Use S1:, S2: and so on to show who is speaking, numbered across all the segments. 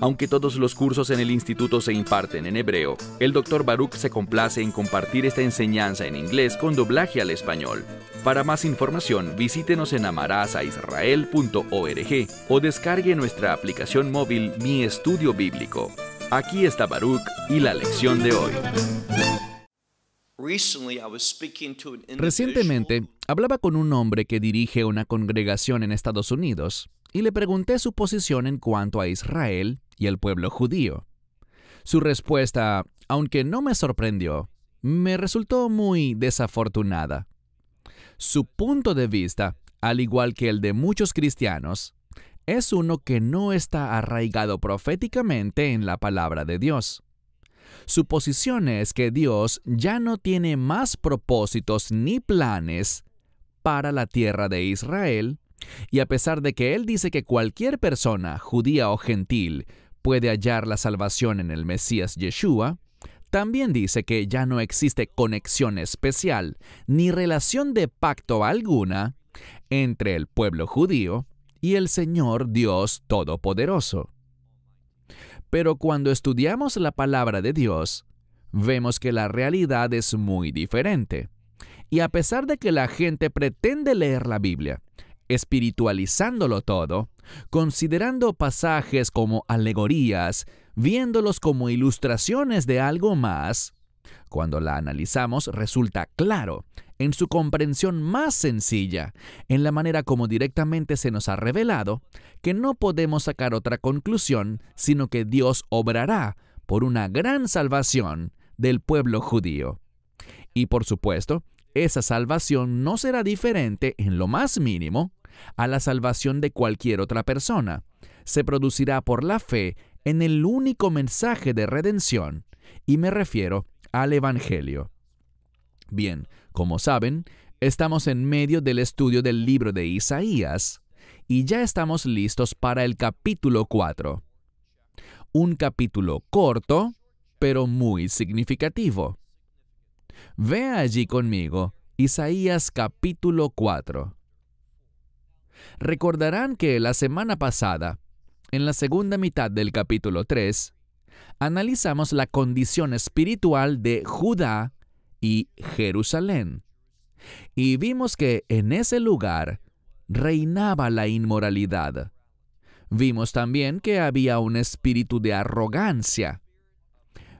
S1: Aunque todos los cursos en el instituto se imparten en hebreo, el Dr. Baruch se complace en compartir esta enseñanza en inglés con doblaje al español. Para más información, visítenos en amarazaisrael.org o descargue nuestra aplicación móvil Mi Estudio Bíblico. Aquí está Baruch y la lección de hoy. Recientemente hablaba con un hombre que dirige una congregación en Estados Unidos y le pregunté su posición en cuanto a Israel y el pueblo judío. Su respuesta, aunque no me sorprendió, me resultó muy desafortunada. Su punto de vista, al igual que el de muchos cristianos, es uno que no está arraigado proféticamente en la palabra de Dios. Su posición es que Dios ya no tiene más propósitos ni planes para la tierra de Israel, y a pesar de que él dice que cualquier persona, judía o gentil, puede hallar la salvación en el Mesías Yeshua, también dice que ya no existe conexión especial ni relación de pacto alguna entre el pueblo judío y el Señor Dios Todopoderoso. Pero cuando estudiamos la palabra de Dios, vemos que la realidad es muy diferente. Y a pesar de que la gente pretende leer la Biblia espiritualizándolo todo, considerando pasajes como alegorías, viéndolos como ilustraciones de algo más, cuando la analizamos resulta claro, en su comprensión más sencilla, en la manera como directamente se nos ha revelado, que no podemos sacar otra conclusión, sino que Dios obrará por una gran salvación del pueblo judío. Y por supuesto, esa salvación no será diferente en lo más mínimo a la salvación de cualquier otra persona. Se producirá por la fe en el único mensaje de redención, y me refiero al Evangelio. Bien, como saben, estamos en medio del estudio del libro de Isaías, y ya estamos listos para el capítulo 4. Un capítulo corto, pero muy significativo. Ve allí conmigo Isaías capítulo 4. Recordarán que la semana pasada, en la segunda mitad del capítulo 3, analizamos la condición espiritual de Judá y Jerusalén. Y vimos que en ese lugar reinaba la inmoralidad. Vimos también que había un espíritu de arrogancia.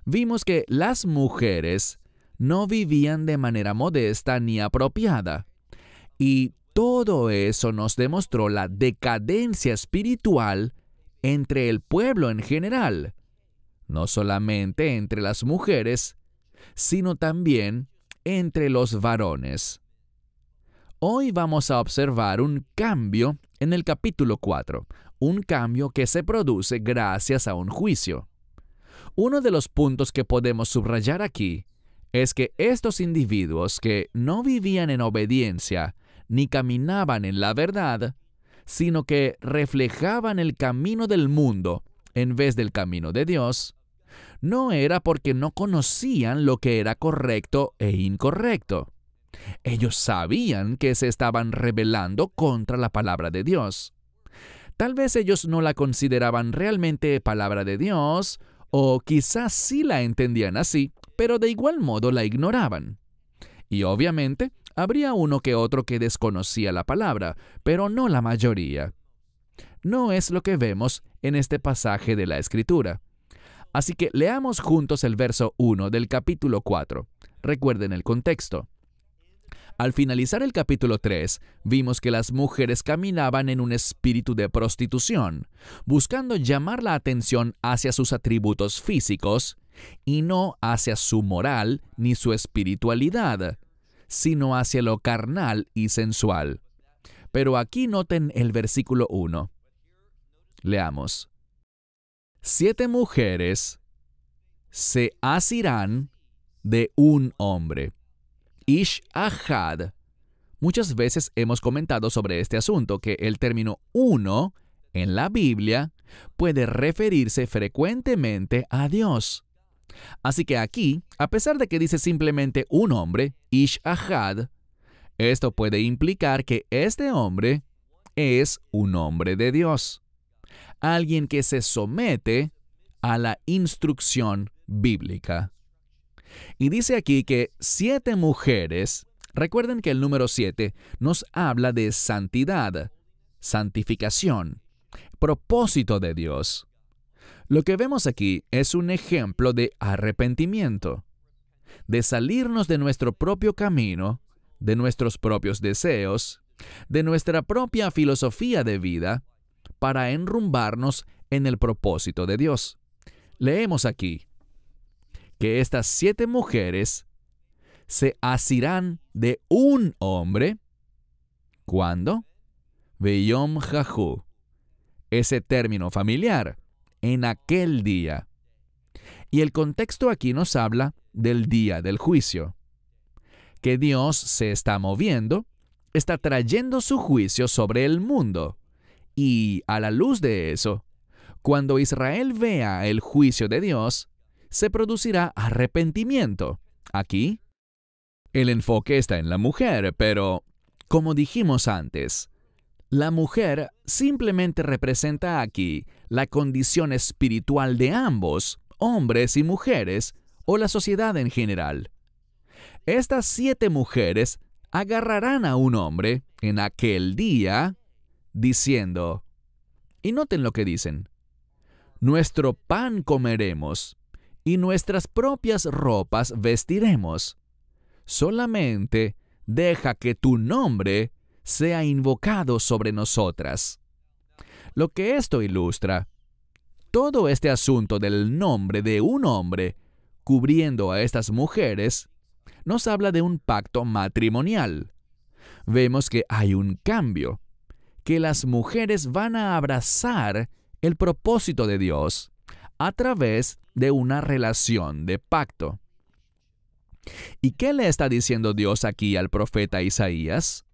S1: Vimos que las mujeres no vivían de manera modesta ni apropiada. Y todo eso nos demostró la decadencia espiritual entre el pueblo en general, no solamente entre las mujeres, sino también entre los varones. Hoy vamos a observar un cambio en el capítulo 4, un cambio que se produce gracias a un juicio. Uno de los puntos que podemos subrayar aquí es que estos individuos que no vivían en obediencia ni caminaban en la verdad, sino que reflejaban el camino del mundo en vez del camino de Dios, no era porque no conocían lo que era correcto e incorrecto. Ellos sabían que se estaban rebelando contra la palabra de Dios. Tal vez ellos no la consideraban realmente palabra de Dios, o quizás sí la entendían así, pero de igual modo la ignoraban. Y obviamente Habría uno que otro que desconocía la palabra, pero no la mayoría. No es lo que vemos en este pasaje de la Escritura. Así que leamos juntos el verso 1 del capítulo 4. Recuerden el contexto. Al finalizar el capítulo 3, vimos que las mujeres caminaban en un espíritu de prostitución, buscando llamar la atención hacia sus atributos físicos y no hacia su moral ni su espiritualidad sino hacia lo carnal y sensual. Pero aquí noten el versículo 1. Leamos. Siete mujeres se asirán de un hombre. Ish ahad. Muchas veces hemos comentado sobre este asunto que el término uno en la Biblia puede referirse frecuentemente a Dios. Así que aquí, a pesar de que dice simplemente un hombre, Ish Ahad, esto puede implicar que este hombre es un hombre de Dios, alguien que se somete a la instrucción bíblica. Y dice aquí que siete mujeres, recuerden que el número siete nos habla de santidad, santificación, propósito de Dios. Lo que vemos aquí es un ejemplo de arrepentimiento, de salirnos de nuestro propio camino, de nuestros propios deseos, de nuestra propia filosofía de vida, para enrumbarnos en el propósito de Dios. Leemos aquí que estas siete mujeres se asirán de un hombre. ¿Cuándo? Beyom Jahu. Ese término familiar en aquel día. Y el contexto aquí nos habla del día del juicio, que Dios se está moviendo, está trayendo su juicio sobre el mundo. Y a la luz de eso, cuando Israel vea el juicio de Dios, se producirá arrepentimiento. Aquí, el enfoque está en la mujer, pero, como dijimos antes, la mujer simplemente representa aquí la condición espiritual de ambos, hombres y mujeres, o la sociedad en general. Estas siete mujeres agarrarán a un hombre en aquel día, diciendo, y noten lo que dicen, nuestro pan comeremos y nuestras propias ropas vestiremos. Solamente deja que tu nombre sea invocado sobre nosotras. Lo que esto ilustra, todo este asunto del nombre de un hombre cubriendo a estas mujeres, nos habla de un pacto matrimonial. Vemos que hay un cambio, que las mujeres van a abrazar el propósito de Dios a través de una relación de pacto. ¿Y qué le está diciendo Dios aquí al profeta Isaías?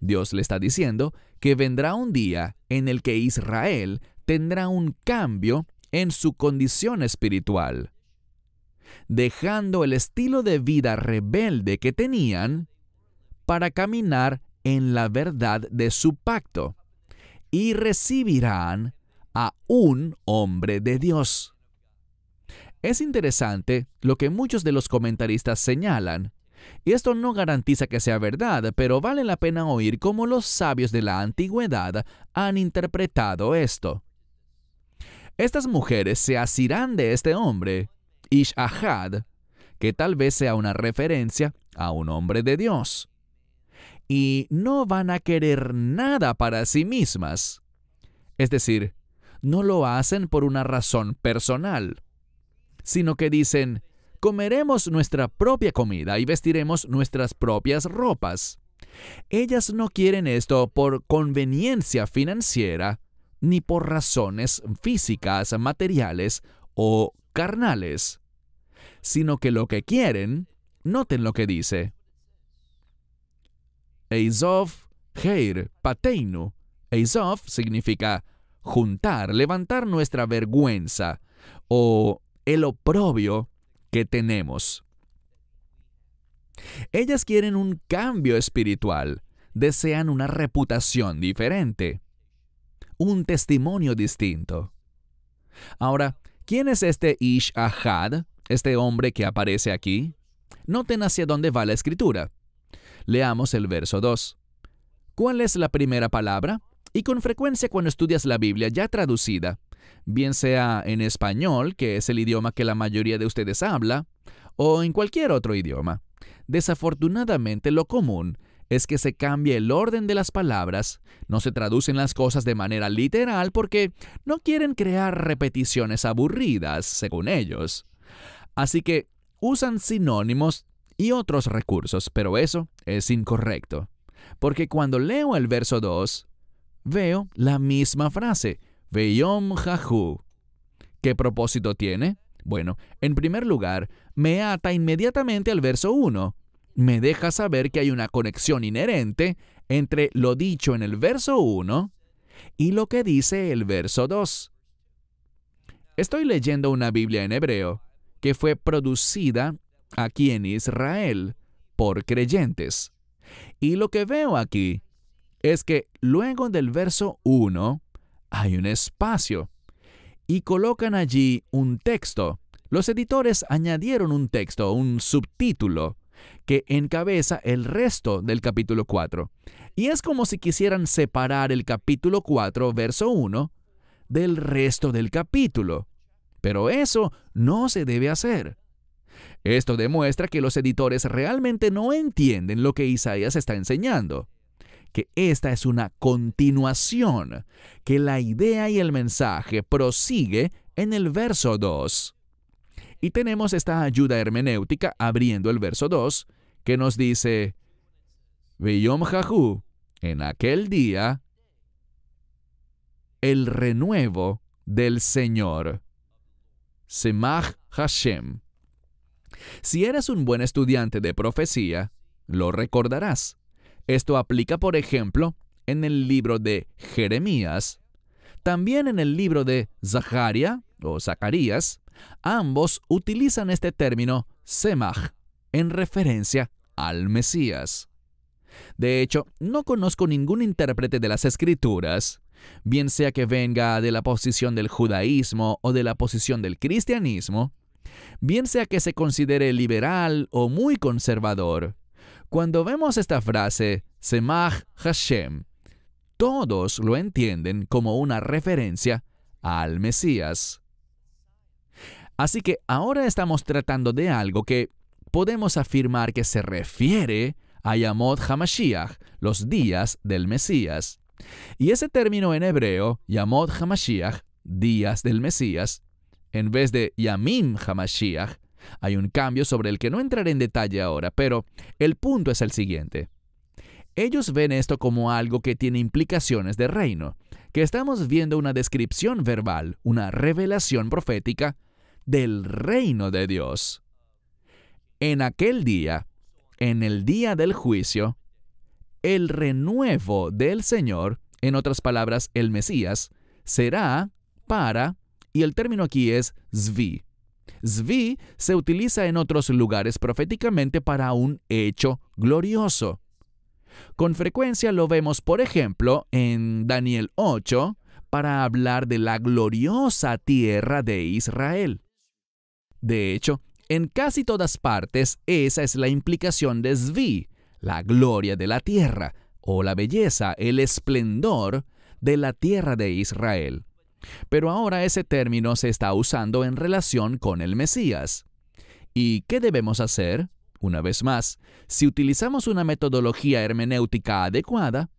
S1: Dios le está diciendo que vendrá un día en el que Israel tendrá un cambio en su condición espiritual, dejando el estilo de vida rebelde que tenían para caminar en la verdad de su pacto, y recibirán a un hombre de Dios. Es interesante lo que muchos de los comentaristas señalan, y Esto no garantiza que sea verdad, pero vale la pena oír cómo los sabios de la antigüedad han interpretado esto. Estas mujeres se asirán de este hombre, ish que tal vez sea una referencia a un hombre de Dios. Y no van a querer nada para sí mismas. Es decir, no lo hacen por una razón personal, sino que dicen, comeremos nuestra propia comida y vestiremos nuestras propias ropas. Ellas no quieren esto por conveniencia financiera ni por razones físicas, materiales o carnales, sino que lo que quieren, noten lo que dice. Eizov Heir, Pateinu. Eizov significa juntar, levantar nuestra vergüenza o el oprobio que tenemos. Ellas quieren un cambio espiritual, desean una reputación diferente, un testimonio distinto. Ahora, ¿quién es este Ish Ahad, este hombre que aparece aquí? Noten hacia dónde va la escritura. Leamos el verso 2. ¿Cuál es la primera palabra? Y con frecuencia cuando estudias la Biblia ya traducida, bien sea en español, que es el idioma que la mayoría de ustedes habla, o en cualquier otro idioma. Desafortunadamente lo común es que se cambie el orden de las palabras, no se traducen las cosas de manera literal porque no quieren crear repeticiones aburridas, según ellos. Así que usan sinónimos y otros recursos, pero eso es incorrecto. Porque cuando leo el verso 2, veo la misma frase, Veyom Jahu. ¿Qué propósito tiene? Bueno, en primer lugar, me ata inmediatamente al verso 1. Me deja saber que hay una conexión inherente entre lo dicho en el verso 1 y lo que dice el verso 2. Estoy leyendo una Biblia en hebreo que fue producida aquí en Israel por creyentes. Y lo que veo aquí es que luego del verso 1 hay un espacio. Y colocan allí un texto. Los editores añadieron un texto, un subtítulo, que encabeza el resto del capítulo 4. Y es como si quisieran separar el capítulo 4, verso 1, del resto del capítulo. Pero eso no se debe hacer. Esto demuestra que los editores realmente no entienden lo que Isaías está enseñando que esta es una continuación, que la idea y el mensaje prosigue en el verso 2. Y tenemos esta ayuda hermenéutica abriendo el verso 2, que nos dice, Jahu, en aquel día, el renuevo del Señor. Semach Hashem. Si eres un buen estudiante de profecía, lo recordarás. Esto aplica, por ejemplo, en el libro de Jeremías, también en el libro de Zaharia o Zacarías, ambos utilizan este término semaj en referencia al Mesías. De hecho, no conozco ningún intérprete de las escrituras, bien sea que venga de la posición del judaísmo o de la posición del cristianismo, bien sea que se considere liberal o muy conservador, cuando vemos esta frase, Semach Hashem, todos lo entienden como una referencia al Mesías. Así que ahora estamos tratando de algo que podemos afirmar que se refiere a Yamod Hamashiach, los días del Mesías. Y ese término en hebreo, Yamod Hamashiach, días del Mesías, en vez de Yamim Hamashiach, hay un cambio sobre el que no entraré en detalle ahora, pero el punto es el siguiente. Ellos ven esto como algo que tiene implicaciones de reino, que estamos viendo una descripción verbal, una revelación profética del reino de Dios. En aquel día, en el día del juicio, el renuevo del Señor, en otras palabras, el Mesías, será para, y el término aquí es zvi, Zvi se utiliza en otros lugares proféticamente para un hecho glorioso. Con frecuencia lo vemos, por ejemplo, en Daniel 8, para hablar de la gloriosa tierra de Israel. De hecho, en casi todas partes esa es la implicación de Zvi, la gloria de la tierra, o la belleza, el esplendor de la tierra de Israel. Pero ahora ese término se está usando en relación con el Mesías. ¿Y qué debemos hacer? Una vez más, si utilizamos una metodología hermenéutica adecuada,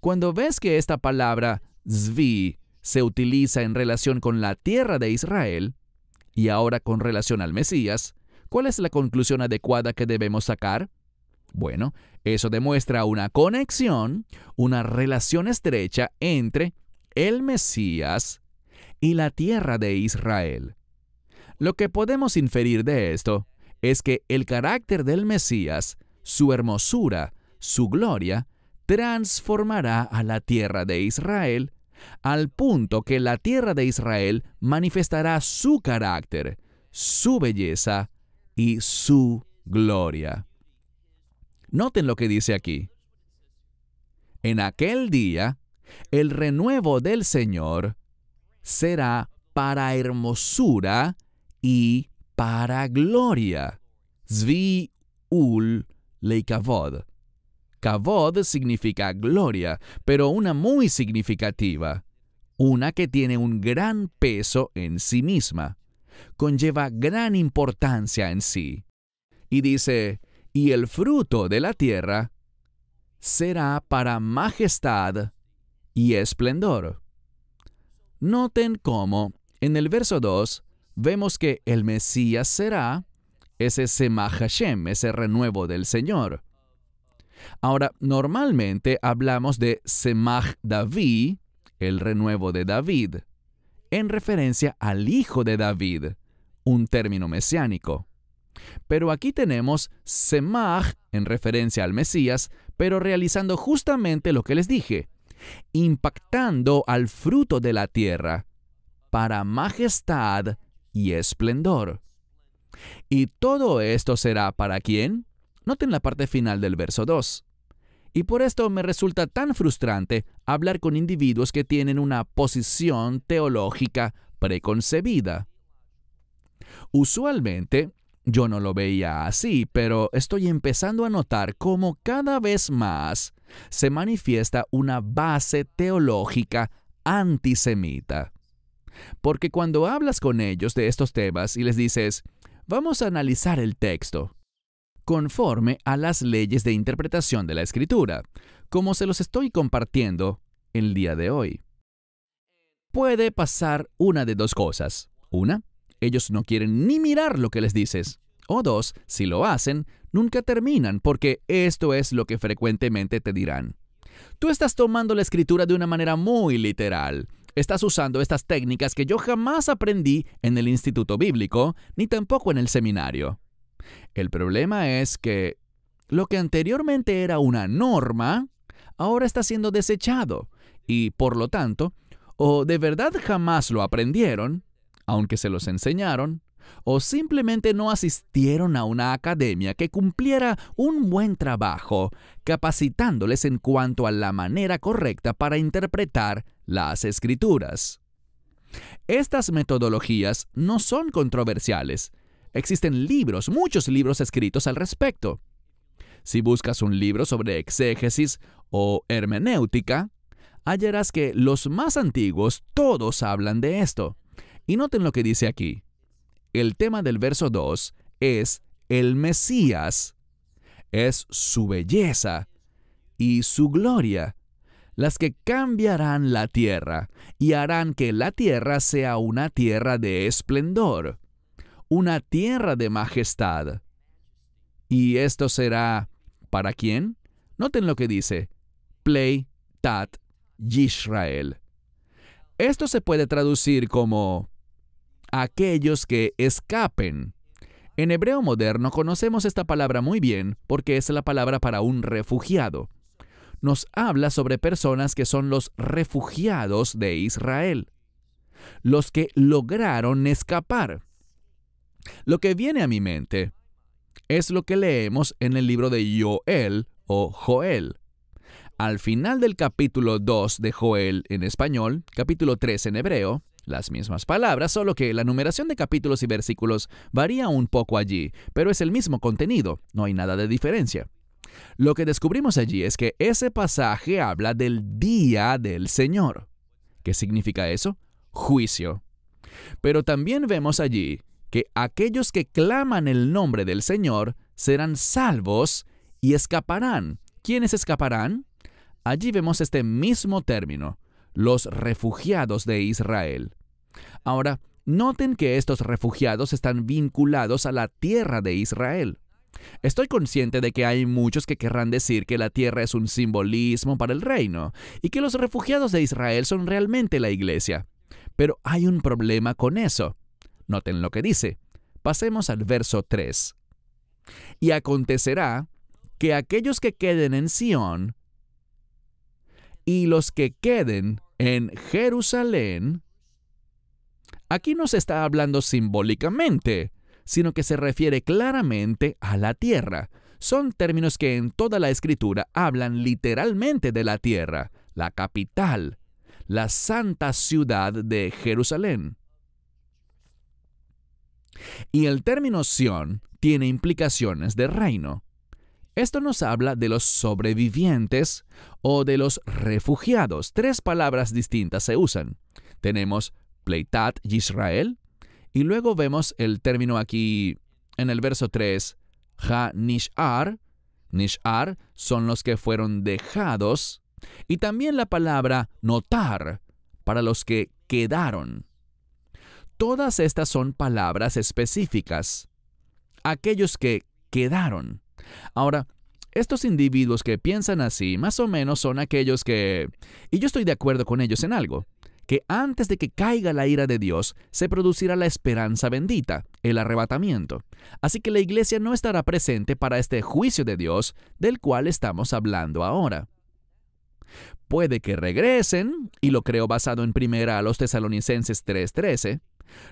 S1: cuando ves que esta palabra Zvi se utiliza en relación con la tierra de Israel, y ahora con relación al Mesías, ¿cuál es la conclusión adecuada que debemos sacar? Bueno, eso demuestra una conexión, una relación estrecha entre el Mesías y la tierra de Israel. Lo que podemos inferir de esto es que el carácter del Mesías, su hermosura, su gloria, transformará a la tierra de Israel, al punto que la tierra de Israel manifestará su carácter, su belleza y su gloria. Noten lo que dice aquí. En aquel día, el renuevo del Señor será para hermosura y para gloria. Zvi ul leikavod. Kavod significa gloria, pero una muy significativa, una que tiene un gran peso en sí misma, conlleva gran importancia en sí. Y dice, y el fruto de la tierra será para majestad y esplendor. Noten cómo en el verso 2 vemos que el Mesías será ese semach Hashem, ese renuevo del Señor. Ahora, normalmente hablamos de Semach David, el renuevo de David, en referencia al hijo de David, un término mesiánico. Pero aquí tenemos Semach en referencia al Mesías, pero realizando justamente lo que les dije, impactando al fruto de la tierra, para majestad y esplendor. Y todo esto será para quién? Noten la parte final del verso 2. Y por esto me resulta tan frustrante hablar con individuos que tienen una posición teológica preconcebida. Usualmente, yo no lo veía así, pero estoy empezando a notar cómo cada vez más se manifiesta una base teológica antisemita. Porque cuando hablas con ellos de estos temas y les dices, vamos a analizar el texto, conforme a las leyes de interpretación de la escritura, como se los estoy compartiendo el día de hoy. Puede pasar una de dos cosas. Una, ellos no quieren ni mirar lo que les dices. O dos, si lo hacen, nunca terminan porque esto es lo que frecuentemente te dirán. Tú estás tomando la escritura de una manera muy literal. Estás usando estas técnicas que yo jamás aprendí en el instituto bíblico, ni tampoco en el seminario. El problema es que lo que anteriormente era una norma, ahora está siendo desechado, y por lo tanto, o de verdad jamás lo aprendieron, aunque se los enseñaron, o simplemente no asistieron a una academia que cumpliera un buen trabajo, capacitándoles en cuanto a la manera correcta para interpretar las escrituras. Estas metodologías no son controversiales. Existen libros, muchos libros escritos al respecto. Si buscas un libro sobre exégesis o hermenéutica, hallarás que los más antiguos todos hablan de esto. Y noten lo que dice aquí. El tema del verso 2 es el Mesías, es su belleza y su gloria, las que cambiarán la tierra y harán que la tierra sea una tierra de esplendor, una tierra de majestad. ¿Y esto será para quién? Noten lo que dice, Play Tat Yisrael. Esto se puede traducir como aquellos que escapen. En hebreo moderno conocemos esta palabra muy bien porque es la palabra para un refugiado. Nos habla sobre personas que son los refugiados de Israel, los que lograron escapar. Lo que viene a mi mente es lo que leemos en el libro de Joel o Joel. Al final del capítulo 2 de Joel en español, capítulo 3 en hebreo, las mismas palabras, solo que la numeración de capítulos y versículos varía un poco allí, pero es el mismo contenido, no hay nada de diferencia. Lo que descubrimos allí es que ese pasaje habla del día del Señor. ¿Qué significa eso? Juicio. Pero también vemos allí que aquellos que claman el nombre del Señor serán salvos y escaparán. ¿Quiénes escaparán? Allí vemos este mismo término, los refugiados de Israel. Ahora, noten que estos refugiados están vinculados a la tierra de Israel. Estoy consciente de que hay muchos que querrán decir que la tierra es un simbolismo para el reino y que los refugiados de Israel son realmente la iglesia. Pero hay un problema con eso. Noten lo que dice. Pasemos al verso 3. Y acontecerá que aquellos que queden en Sión y los que queden en Jerusalén, aquí no se está hablando simbólicamente, sino que se refiere claramente a la tierra. Son términos que en toda la escritura hablan literalmente de la tierra, la capital, la santa ciudad de Jerusalén. Y el término Sión tiene implicaciones de reino. Esto nos habla de los sobrevivientes o de los refugiados. Tres palabras distintas se usan. Tenemos Pleitat Yisrael y luego vemos el término aquí en el verso 3, Ha Nishar. Nishar son los que fueron dejados y también la palabra notar para los que quedaron. Todas estas son palabras específicas. Aquellos que quedaron. Ahora, estos individuos que piensan así, más o menos son aquellos que, y yo estoy de acuerdo con ellos en algo, que antes de que caiga la ira de Dios, se producirá la esperanza bendita, el arrebatamiento. Así que la iglesia no estará presente para este juicio de Dios del cual estamos hablando ahora. Puede que regresen, y lo creo basado en primera a los tesalonicenses 3:13,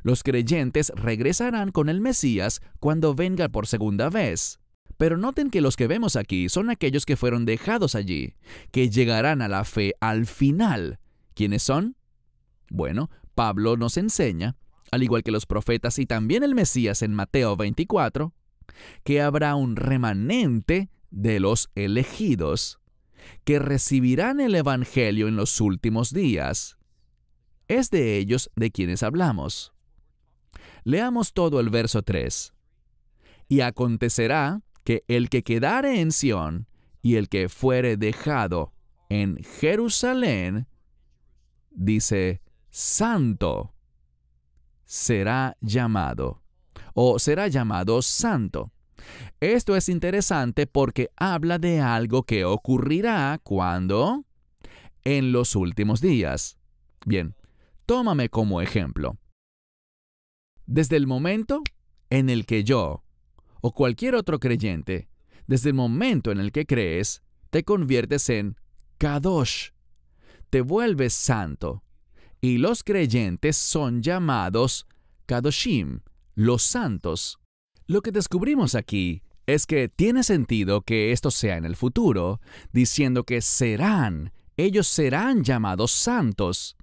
S1: los creyentes regresarán con el Mesías cuando venga por segunda vez. Pero noten que los que vemos aquí son aquellos que fueron dejados allí, que llegarán a la fe al final. ¿Quiénes son? Bueno, Pablo nos enseña, al igual que los profetas y también el Mesías en Mateo 24, que habrá un remanente de los elegidos que recibirán el Evangelio en los últimos días. Es de ellos de quienes hablamos. Leamos todo el verso 3. Y acontecerá que el que quedare en Sión y el que fuere dejado en Jerusalén, dice, santo será llamado, o será llamado santo. Esto es interesante porque habla de algo que ocurrirá cuando en los últimos días. Bien, tómame como ejemplo. Desde el momento en el que yo o cualquier otro creyente, desde el momento en el que crees, te conviertes en Kadosh, te vuelves santo, y los creyentes son llamados Kadoshim, los santos. Lo que descubrimos aquí es que tiene sentido que esto sea en el futuro, diciendo que serán, ellos serán llamados santos.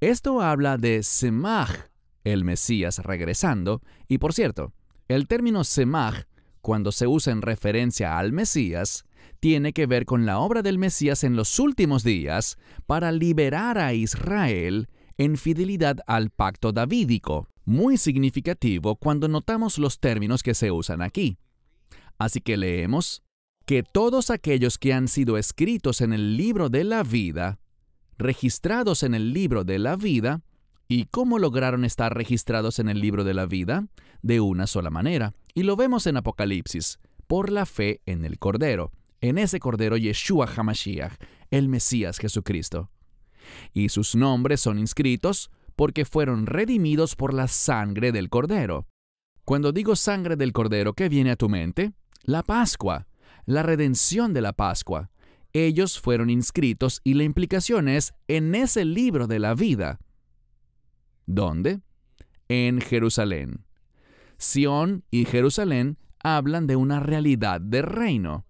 S1: Esto habla de Semaj, el Mesías regresando, y por cierto, el término semaj, cuando se usa en referencia al Mesías, tiene que ver con la obra del Mesías en los últimos días para liberar a Israel en fidelidad al pacto davídico, muy significativo cuando notamos los términos que se usan aquí. Así que leemos que todos aquellos que han sido escritos en el libro de la vida, registrados en el libro de la vida, ¿y cómo lograron estar registrados en el libro de la vida? de una sola manera. Y lo vemos en Apocalipsis, por la fe en el Cordero, en ese Cordero Yeshua Hamashiach, el Mesías Jesucristo. Y sus nombres son inscritos porque fueron redimidos por la sangre del Cordero. Cuando digo sangre del Cordero, ¿qué viene a tu mente? La Pascua, la redención de la Pascua. Ellos fueron inscritos y la implicación es en ese libro de la vida. ¿Dónde? En Jerusalén. Sión y Jerusalén hablan de una realidad de reino,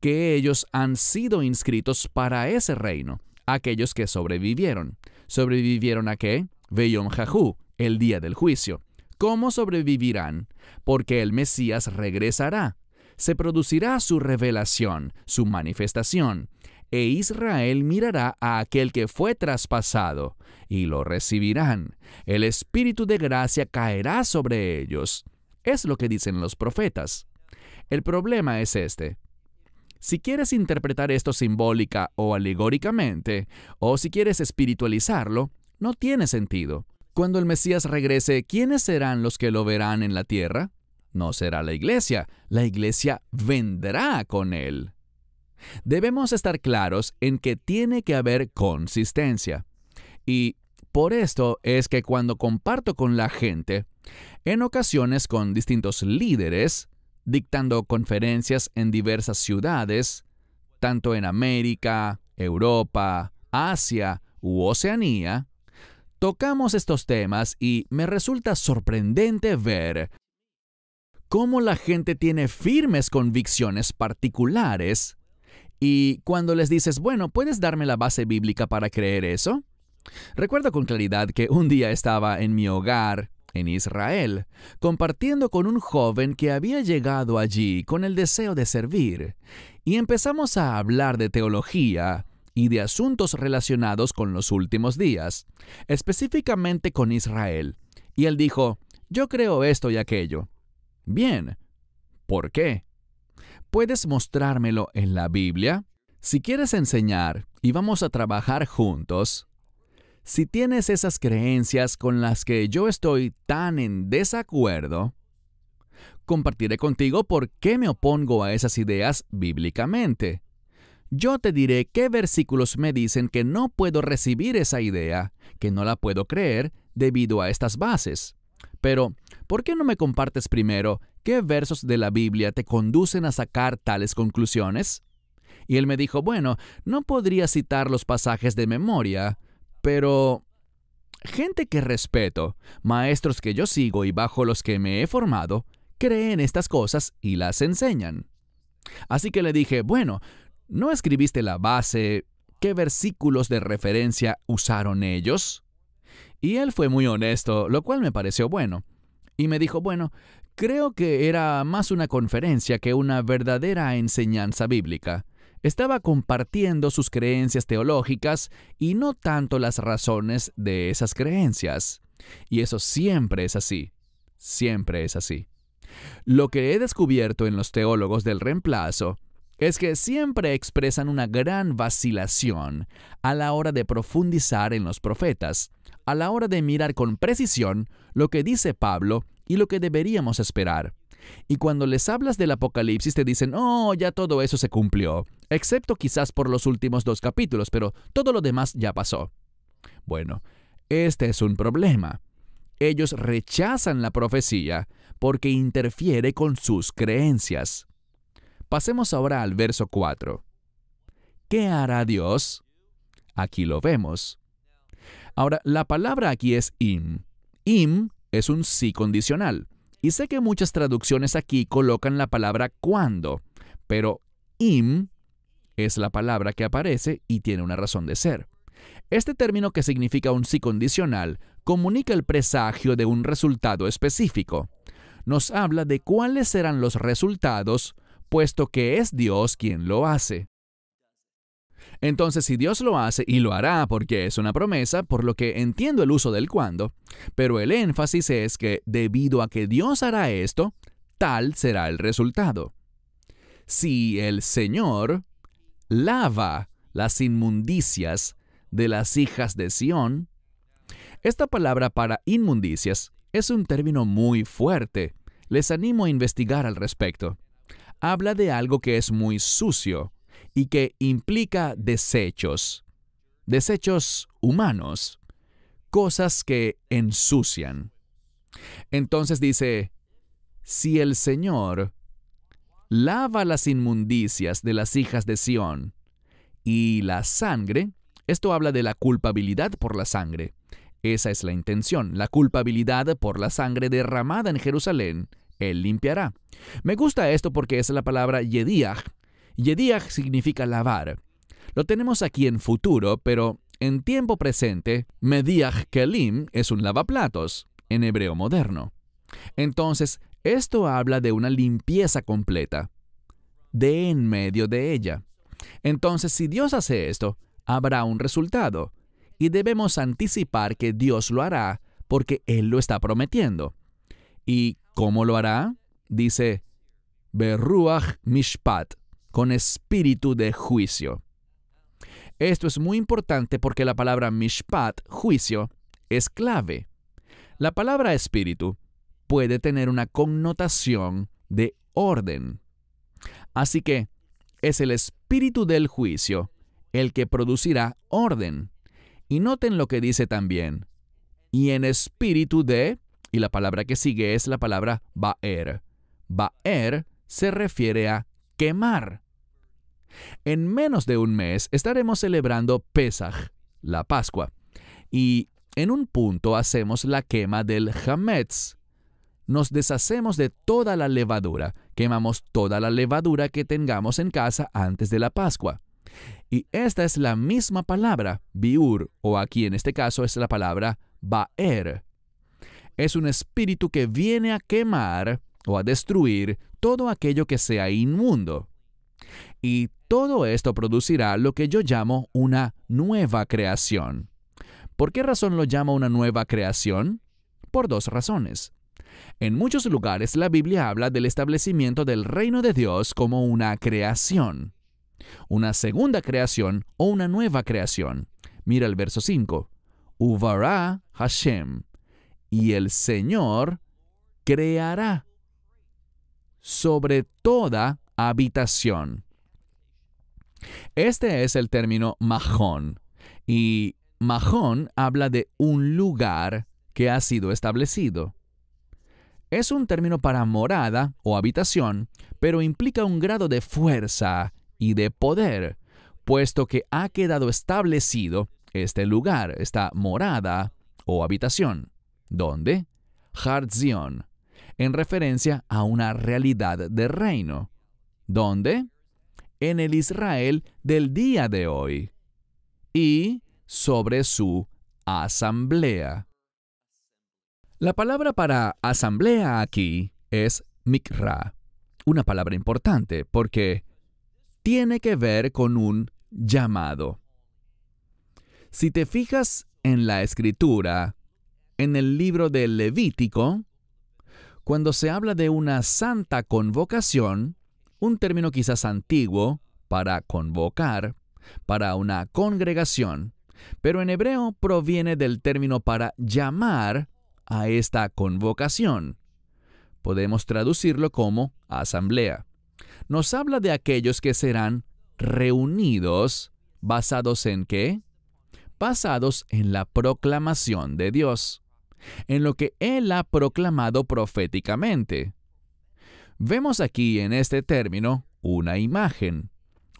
S1: que ellos han sido inscritos para ese reino, aquellos que sobrevivieron. ¿Sobrevivieron a qué? Veyom Jahu, el día del juicio. ¿Cómo sobrevivirán? Porque el Mesías regresará. Se producirá su revelación, su manifestación e Israel mirará a aquel que fue traspasado, y lo recibirán. El Espíritu de gracia caerá sobre ellos. Es lo que dicen los profetas. El problema es este. Si quieres interpretar esto simbólica o alegóricamente, o si quieres espiritualizarlo, no tiene sentido. Cuando el Mesías regrese, ¿quiénes serán los que lo verán en la tierra? No será la iglesia, la iglesia vendrá con él. Debemos estar claros en que tiene que haber consistencia. Y por esto es que cuando comparto con la gente, en ocasiones con distintos líderes, dictando conferencias en diversas ciudades, tanto en América, Europa, Asia u Oceanía, tocamos estos temas y me resulta sorprendente ver cómo la gente tiene firmes convicciones particulares y cuando les dices, bueno, ¿puedes darme la base bíblica para creer eso? Recuerdo con claridad que un día estaba en mi hogar, en Israel, compartiendo con un joven que había llegado allí con el deseo de servir, y empezamos a hablar de teología y de asuntos relacionados con los últimos días, específicamente con Israel. Y él dijo, yo creo esto y aquello. Bien, ¿por qué? ¿Puedes mostrármelo en la Biblia? Si quieres enseñar y vamos a trabajar juntos, si tienes esas creencias con las que yo estoy tan en desacuerdo, compartiré contigo por qué me opongo a esas ideas bíblicamente. Yo te diré qué versículos me dicen que no puedo recibir esa idea, que no la puedo creer debido a estas bases. Pero ¿por qué no me compartes primero qué versos de la Biblia te conducen a sacar tales conclusiones? Y él me dijo, bueno, no podría citar los pasajes de memoria, pero... Gente que respeto, maestros que yo sigo y bajo los que me he formado, creen estas cosas y las enseñan. Así que le dije, bueno, ¿no escribiste la base? ¿Qué versículos de referencia usaron ellos? Y él fue muy honesto, lo cual me pareció bueno y me dijo, bueno, creo que era más una conferencia que una verdadera enseñanza bíblica. Estaba compartiendo sus creencias teológicas y no tanto las razones de esas creencias. Y eso siempre es así, siempre es así. Lo que he descubierto en los teólogos del reemplazo es que siempre expresan una gran vacilación a la hora de profundizar en los profetas, a la hora de mirar con precisión lo que dice Pablo y lo que deberíamos esperar. Y cuando les hablas del Apocalipsis te dicen, oh, ya todo eso se cumplió, excepto quizás por los últimos dos capítulos, pero todo lo demás ya pasó. Bueno, este es un problema. Ellos rechazan la profecía porque interfiere con sus creencias. Pasemos ahora al verso 4. ¿Qué hará Dios? Aquí lo vemos. Ahora, la palabra aquí es im. Im es un sí condicional. Y sé que muchas traducciones aquí colocan la palabra cuando, pero im es la palabra que aparece y tiene una razón de ser. Este término que significa un sí condicional comunica el presagio de un resultado específico. Nos habla de cuáles serán los resultados puesto que es Dios quien lo hace. Entonces, si Dios lo hace, y lo hará porque es una promesa, por lo que entiendo el uso del cuando, pero el énfasis es que debido a que Dios hará esto, tal será el resultado. Si el Señor lava las inmundicias de las hijas de Sión, esta palabra para inmundicias es un término muy fuerte. Les animo a investigar al respecto habla de algo que es muy sucio y que implica desechos, desechos humanos, cosas que ensucian. Entonces dice, si el Señor lava las inmundicias de las hijas de Sión y la sangre, esto habla de la culpabilidad por la sangre. Esa es la intención, la culpabilidad por la sangre derramada en Jerusalén él limpiará. Me gusta esto porque es la palabra Yediah. Yediah significa lavar. Lo tenemos aquí en futuro, pero en tiempo presente, Mediach Kelim es un lavaplatos, en hebreo moderno. Entonces, esto habla de una limpieza completa, de en medio de ella. Entonces, si Dios hace esto, habrá un resultado, y debemos anticipar que Dios lo hará porque Él lo está prometiendo. ¿Y ¿Cómo lo hará? Dice, Berruach Mishpat, con espíritu de juicio. Esto es muy importante porque la palabra Mishpat, juicio, es clave. La palabra espíritu puede tener una connotación de orden. Así que es el espíritu del juicio el que producirá orden. Y noten lo que dice también. Y en espíritu de y la palabra que sigue es la palabra baer. Baer se refiere a quemar. En menos de un mes estaremos celebrando Pesaj, la Pascua, y en un punto hacemos la quema del Hametz. Nos deshacemos de toda la levadura, quemamos toda la levadura que tengamos en casa antes de la Pascua. Y esta es la misma palabra, biur, o aquí en este caso es la palabra baer, es un espíritu que viene a quemar o a destruir todo aquello que sea inmundo. Y todo esto producirá lo que yo llamo una nueva creación. ¿Por qué razón lo llama una nueva creación? Por dos razones. En muchos lugares la Biblia habla del establecimiento del reino de Dios como una creación, una segunda creación o una nueva creación. Mira el verso 5. Uvará Hashem y el Señor creará sobre toda habitación. Este es el término majón, y majón habla de un lugar que ha sido establecido. Es un término para morada o habitación, pero implica un grado de fuerza y de poder, puesto que ha quedado establecido este lugar, esta morada o habitación. ¿Dónde? Harzion. en referencia a una realidad de reino. ¿Dónde? En el Israel del día de hoy. Y sobre su asamblea. La palabra para asamblea aquí es mikra, una palabra importante porque tiene que ver con un llamado. Si te fijas en la escritura, en el libro de Levítico, cuando se habla de una santa convocación, un término quizás antiguo para convocar, para una congregación, pero en hebreo proviene del término para llamar a esta convocación. Podemos traducirlo como asamblea. Nos habla de aquellos que serán reunidos basados en qué? Basados en la proclamación de Dios en lo que Él ha proclamado proféticamente. Vemos aquí en este término una imagen,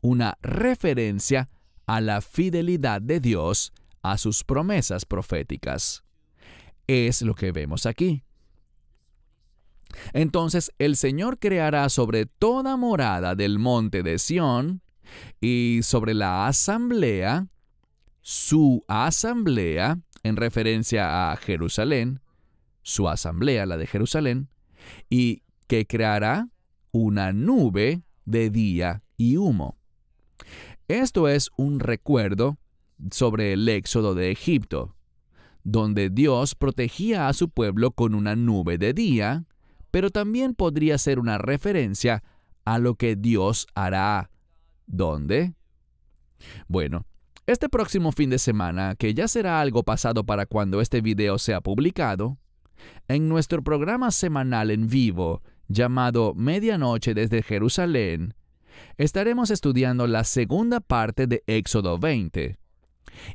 S1: una referencia a la fidelidad de Dios a sus promesas proféticas. Es lo que vemos aquí. Entonces el Señor creará sobre toda morada del monte de Sión y sobre la asamblea, su asamblea, en referencia a Jerusalén, su asamblea, la de Jerusalén, y que creará una nube de día y humo. Esto es un recuerdo sobre el éxodo de Egipto, donde Dios protegía a su pueblo con una nube de día, pero también podría ser una referencia a lo que Dios hará. ¿Dónde? Bueno, este próximo fin de semana, que ya será algo pasado para cuando este video sea publicado, en nuestro programa semanal en vivo, llamado Medianoche desde Jerusalén, estaremos estudiando la segunda parte de Éxodo 20.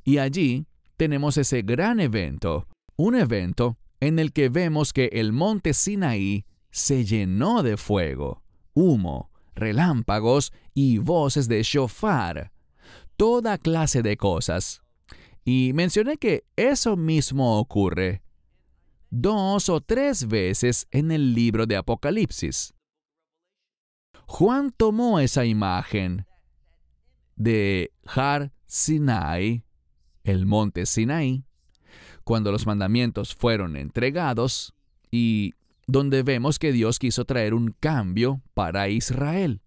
S1: Y allí tenemos ese gran evento, un evento en el que vemos que el monte Sinaí se llenó de fuego, humo, relámpagos y voces de shofar toda clase de cosas. Y mencioné que eso mismo ocurre dos o tres veces en el libro de Apocalipsis. Juan tomó esa imagen de Har Sinai, el monte Sinai, cuando los mandamientos fueron entregados y donde vemos que Dios quiso traer un cambio para Israel.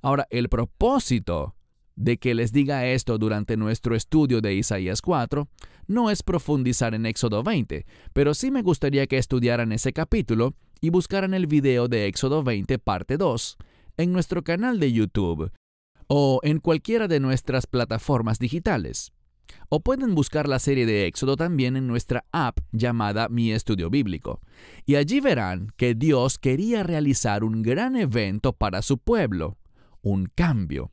S1: Ahora, el propósito de que les diga esto durante nuestro estudio de Isaías 4 no es profundizar en Éxodo 20, pero sí me gustaría que estudiaran ese capítulo y buscaran el video de Éxodo 20 parte 2 en nuestro canal de YouTube o en cualquiera de nuestras plataformas digitales. O pueden buscar la serie de Éxodo también en nuestra app llamada Mi Estudio Bíblico. Y allí verán que Dios quería realizar un gran evento para su pueblo, un cambio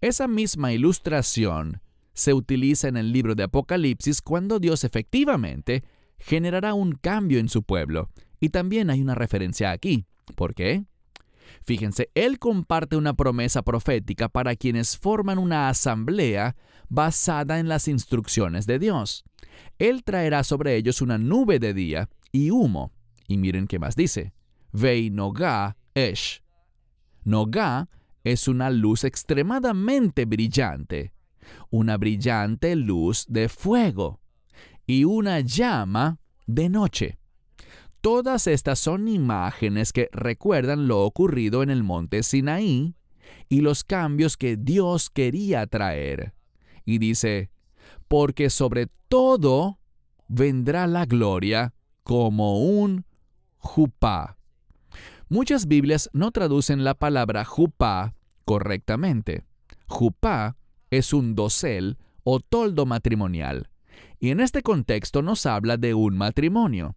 S1: esa misma ilustración se utiliza en el libro de Apocalipsis cuando Dios efectivamente generará un cambio en su pueblo. Y también hay una referencia aquí. ¿Por qué? Fíjense, él comparte una promesa profética para quienes forman una asamblea basada en las instrucciones de Dios. Él traerá sobre ellos una nube de día y humo. Y miren qué más dice. Vei Nogá Esh. Nogá es una luz extremadamente brillante, una brillante luz de fuego y una llama de noche. Todas estas son imágenes que recuerdan lo ocurrido en el monte Sinaí y los cambios que Dios quería traer. Y dice, porque sobre todo vendrá la gloria como un jupá. Muchas Biblias no traducen la palabra jupá correctamente. Jupá es un dosel o toldo matrimonial, y en este contexto nos habla de un matrimonio.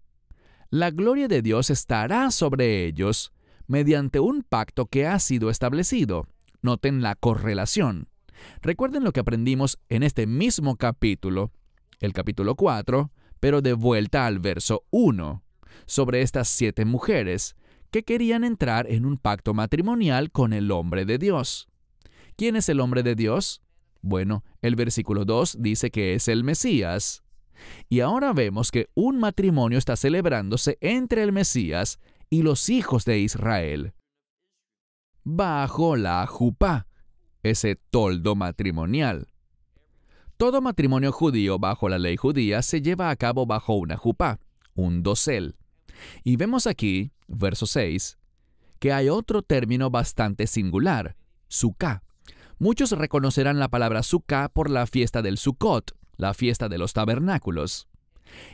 S1: La gloria de Dios estará sobre ellos mediante un pacto que ha sido establecido. Noten la correlación. Recuerden lo que aprendimos en este mismo capítulo, el capítulo 4, pero de vuelta al verso 1, sobre estas siete mujeres que querían entrar en un pacto matrimonial con el hombre de Dios. ¿Quién es el hombre de Dios? Bueno, el versículo 2 dice que es el Mesías. Y ahora vemos que un matrimonio está celebrándose entre el Mesías y los hijos de Israel. Bajo la jupá, ese toldo matrimonial. Todo matrimonio judío bajo la ley judía se lleva a cabo bajo una jupá, un dosel. Y vemos aquí, verso 6, que hay otro término bastante singular, sukkah. Muchos reconocerán la palabra sukkah por la fiesta del Sukkot, la fiesta de los tabernáculos.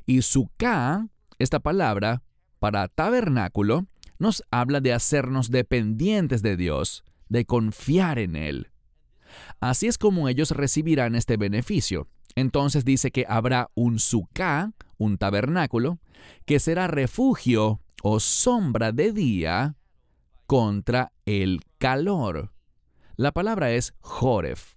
S1: Y sukkah, esta palabra, para tabernáculo, nos habla de hacernos dependientes de Dios, de confiar en Él. Así es como ellos recibirán este beneficio, entonces dice que habrá un sukkah, un tabernáculo, que será refugio o sombra de día contra el calor. La palabra es joref.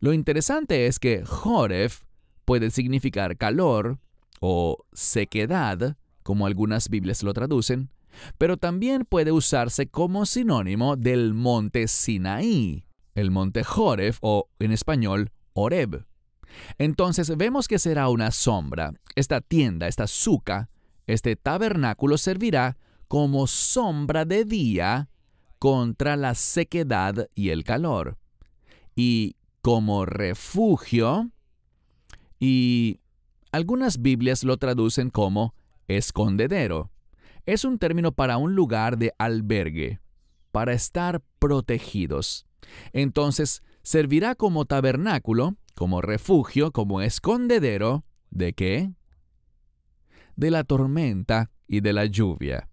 S1: Lo interesante es que joref puede significar calor o sequedad, como algunas Biblias lo traducen, pero también puede usarse como sinónimo del monte Sinaí, el monte Joref o en español Oreb. Entonces vemos que será una sombra. Esta tienda, esta suca, este tabernáculo servirá como sombra de día contra la sequedad y el calor, y como refugio, y algunas Biblias lo traducen como escondedero. Es un término para un lugar de albergue, para estar protegidos. Entonces, servirá como tabernáculo, como refugio, como escondedero, ¿de qué? De la tormenta y de la lluvia.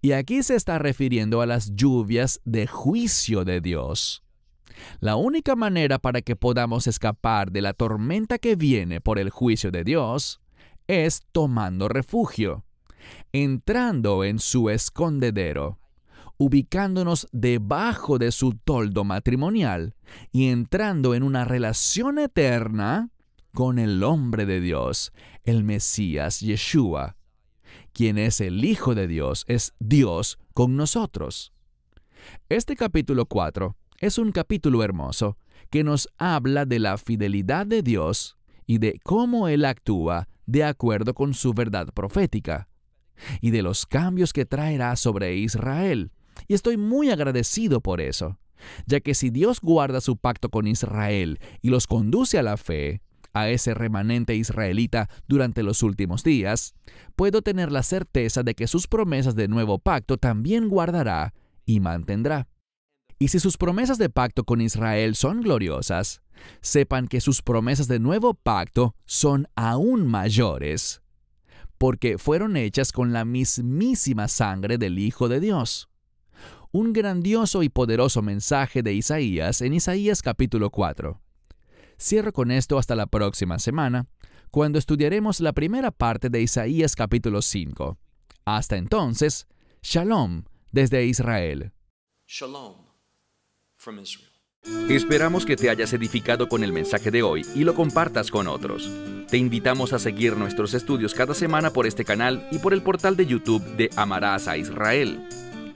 S1: Y aquí se está refiriendo a las lluvias de juicio de Dios. La única manera para que podamos escapar de la tormenta que viene por el juicio de Dios es tomando refugio, entrando en su escondedero ubicándonos debajo de su toldo matrimonial y entrando en una relación eterna con el hombre de Dios, el Mesías Yeshua, quien es el Hijo de Dios, es Dios con nosotros. Este capítulo 4 es un capítulo hermoso que nos habla de la fidelidad de Dios y de cómo Él actúa de acuerdo con su verdad profética y de los cambios que traerá sobre Israel y estoy muy agradecido por eso, ya que si Dios guarda su pacto con Israel y los conduce a la fe, a ese remanente israelita durante los últimos días, puedo tener la certeza de que sus promesas de nuevo pacto también guardará y mantendrá. Y si sus promesas de pacto con Israel son gloriosas, sepan que sus promesas de nuevo pacto son aún mayores, porque fueron hechas con la mismísima sangre del Hijo de Dios un grandioso y poderoso mensaje de Isaías en Isaías capítulo 4. Cierro con esto hasta la próxima semana, cuando estudiaremos la primera parte de Isaías capítulo 5. Hasta entonces, Shalom desde Israel. Israel. Esperamos que te hayas edificado con el mensaje de hoy y lo compartas con otros. Te invitamos a seguir nuestros estudios cada semana por este canal y por el portal de YouTube de Amarás a Israel.